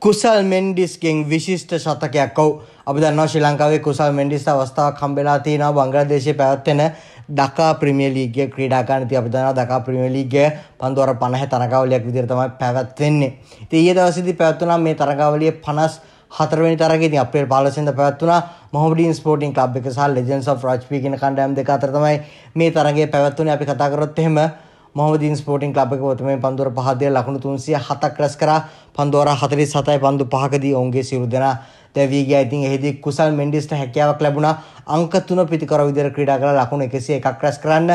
කුසල් මෙන්ඩිස්ගෙන් විශිෂ්ට ශතකයක් ඔව් අපි දන්නවා ශ්‍රී ලංකාවේ කුසල් මෙන්ඩිස් අවස්ථාවක් හම්බෙලා තියෙනවා බංග්ලාදේශයේ පැවැත්වෙන ඩකා ප්‍රීමියර් ලීග් එක ක්‍රීඩා ගන්න ඉතින් අපි දන්නවා ඩකා ප්‍රීමියර් ලීග් එක 5050 තරගාවලියක් විදිහට තමයි පැවැත්වෙන්නේ ඉතින් ඊයේ දවසේදී පැවැත්ුණා මේ තරගාවලියේ 54 වෙනි තරගයේදී අප්‍රේල් 15 වෙනිදා පැවැත්ුණා මොහොමඩින් ස්පෝටින් ක්ලබ් එක සහ ලෙජන්ඩ්ස් ඔෆ් රජ්බී කියන කණ්ඩායම් දෙක අතර තමයි මේ තරගය පැවැත්වුණේ අපි කතා කරොත් එහෙම මොහමදීන් ස්පෝටින් ක්ලබ් එක වතමේ පන්දුවර 5 දිය ලකුණු 307ක් රැස් කරා පන්දුවර 47යි පන්දු 5කදී ඔවුන්ගේ සියලු දෙනා දැවී ගියා. ඉතින් එහිදී කුසල් මෙන්ඩිස්ට හැකියාවක් ලැබුණා අංක 3 පිටිකර විදිහට ක්‍රීඩා කරලා ලකුණු 101ක් රැස් කරන්න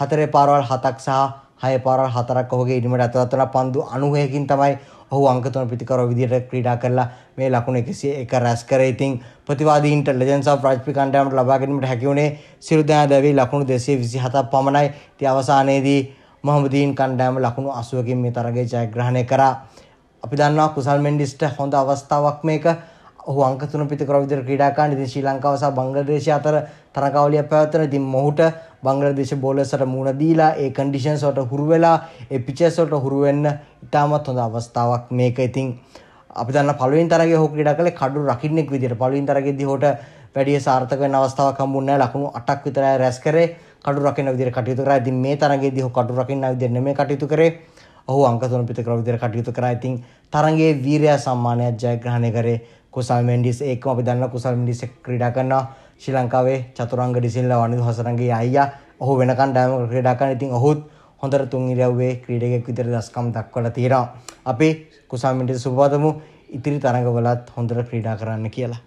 හතරේ පාරවල් 7ක් සහ හය පාරවල් 4ක් ඔහුගේ ඉනිමට ඇතුළත් වුණා පන්දු 90කින් තමයි ඔහු අංක 3 පිටිකර විදිහට ක්‍රීඩා කරලා මේ ලකුණු 101 රැස් කරේ. ඉතින් ප්‍රතිවාදීන්ට ලෙජන්ස් ඔෆ් රාජ්පි කණ්ඩායමට ලබා ගැනීමට හැකි වුණේ සියලු දෙනා දැවී ලකුණු 227ක් පමණයි. ඉතින් අවසානයේදී මොහමදීන් කණ්ඩායම ලකුණු 80කින් මේ තරගය ජයග්‍රහණය කරා. අපි දන්නවා කුසල් මෙන්ඩිස්ට හොඳ අවස්ථාවක් මේක. ඔහු අංක තුන පිටකර විදිහට ක්‍රීඩා කරන ඉතින් ශ්‍රී ලංකාව සහ බංග්ලාදේශය අතර තරගාවලිය පැවැත්වෙන ඉතින් මොහුට බංග්ලාදේශ බෝලර්ස්ට මුණ දීලා ඒ කන්ඩිෂන්ස් වලට හුරු වෙලා ඒ පිචස් වලට හුරු වෙන්න ඉතාමත් හොඳ අවස්ථාවක් මේක. ඉතින් අපි දන්න පළවෙනි තරගයේ ඔහු ක්‍රීඩා කළේ කඩු රකින්නෙක් විදිහට පළවෙනි තරගයේදී ඔහුට වැඩිය සාර්ථක වෙන අවස්ථාවක් හම්බුන්නේ නැහැ ලකුණු 8ක් විතරයි රැස් කරේ කඩු රකින්න විදිහට කටයුතු කරා. ඉතින් මේ තරගයේදී ඔහු කඩු රකින්න විදිහ නෙමෙයි කටයුතු කරේ. ඔහු අංක තුන පිට කරන විදිහට කටයුතු කරා. ඉතින් තරගයේ වීරයා සම්මානයක් ජයග්‍රහණය කරේ කුසල් මෙන්ඩිස් ඒකම අපි දන්නවා කුසල් මෙන්ඩිස් ක්‍රීඩා කරනවා ශ්‍රී ලංකාවේ චතුරංග ඩිසිල්ලා වනිදු හසරංගේ අයියා. ඔහු වෙනකන් ඩයම ක්‍රීඩා කරන. ඉතින් ඔහුත් හොඳට තුන් ඉරියව්වේ ක්‍රීඩකයෙක් විදිහට දස්කම් දක්වලා තියෙනවා. අපි කුසල් මෙන්ඩිස් සුබවතමු. ඉතිරි තරඟවලත් හොඳට ක්‍රීඩා කරන්න කියලා.